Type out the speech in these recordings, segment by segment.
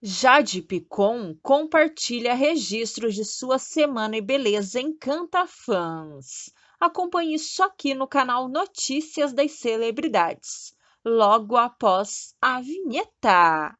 Jade Picon compartilha registros de sua semana e beleza encanta fãs. Acompanhe isso aqui no canal Notícias das Celebridades, logo após a vinheta.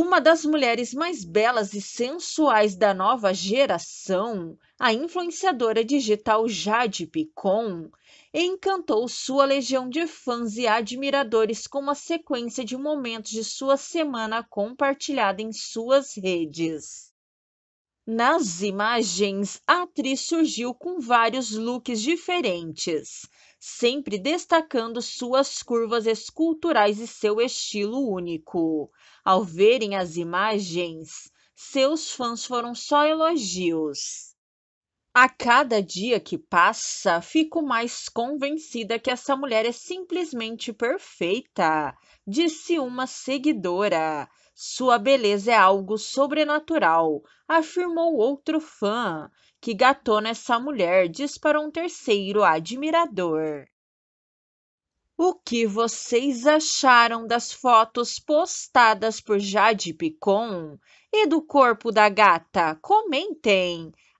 Uma das mulheres mais belas e sensuais da nova geração, a influenciadora digital Jade Picon encantou sua legião de fãs e admiradores com uma sequência de momentos de sua semana compartilhada em suas redes. Nas imagens, a atriz surgiu com vários looks diferentes, sempre destacando suas curvas esculturais e seu estilo único. Ao verem as imagens, seus fãs foram só elogios. A cada dia que passa, fico mais convencida que essa mulher é simplesmente perfeita, disse uma seguidora. Sua beleza é algo sobrenatural, afirmou outro fã, que gatona essa mulher, diz para um terceiro admirador. O que vocês acharam das fotos postadas por Jade Picon e do corpo da gata? Comentem!